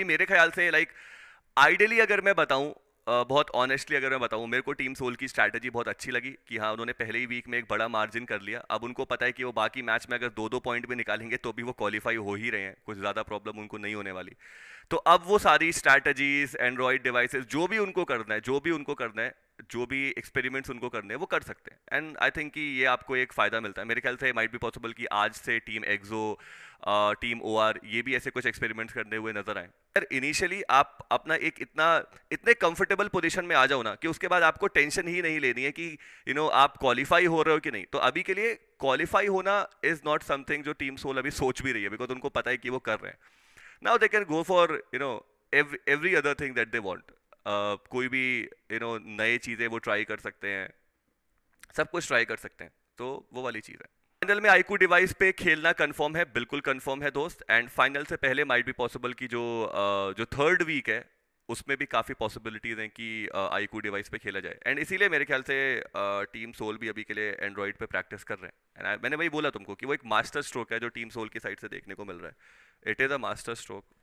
अभी मेरे ख्याल से लाइक like, आइडियली अगर मैं बताऊँ बहुत ऑनेस्टली अगर मैं बताऊँ मेरे को टीम सोल की स्ट्रैटेजी बहुत अच्छी लगी कि हाँ उन्होंने पहले ही वीक में एक बड़ा मार्जिन कर लिया अब उनको पता है कि वो बाकी मैच में अगर दो दो पॉइंट भी निकालेंगे तो भी वो क्वालिफाई हो ही रहे हैं कुछ ज़्यादा प्रॉब्लम उनको नहीं होने वाली तो अब वो सारी स्ट्रैटेजीज एंड्रॉयड डिवाइसेज जो भी उनको करना है जो भी उनको करना है जो भी एक्सपेरिमेंट्स उनको करने हैं वो कर सकते हैं एंड आई थिंक कि ये आपको एक फ़ायदा मिलता है मेरे ख्याल से माइट भी पॉसिबल कि आज से टीम एग्जो टीम ओ ये भी ऐसे कुछ एक्सपेरिमेंट्स करने हुए नजर आए यार इनिशियली आप अपना एक इतना इतने कंफर्टेबल पोजीशन में आ जाओ ना कि उसके बाद आपको टेंशन ही नहीं लेनी है कि यू you नो know, आप क्वालिफाई हो रहे हो कि नहीं तो अभी के लिए क्वालिफाई होना इज़ नॉट समथिंग जो टीम सोल अभी सोच भी रही है बिकॉज उनको पता है कि वो कर रहे हैं now they can go for you know every other thing that they want कोई भी यू नो नए चीज़ें वो ट्राई कर सकते हैं सब कुछ ट्राई कर सकते हैं तो वो वाली चीज़ है फाइनल में आईकू डिवाइस पे खेलना कंफर्म है बिल्कुल कंफर्म है दोस्त एंड फाइनल से पहले माइट भी पॉसिबल कि जो uh, जो थर्ड वीक है उसमें भी काफ़ी पॉसिबिलिटीज़ हैं कि आईकू uh, डिवाइस पे खेला जाए एंड इसीलिए मेरे ख्याल से टीम uh, सोल भी अभी के लिए एंड्रॉयड पे प्रैक्टिस कर रहे हैं एंड मैंने वही बोला तुमको कि वो एक मास्टर स्ट्रोक है जो टीम सोल की साइड से देखने को मिल रहा है it is a master stroke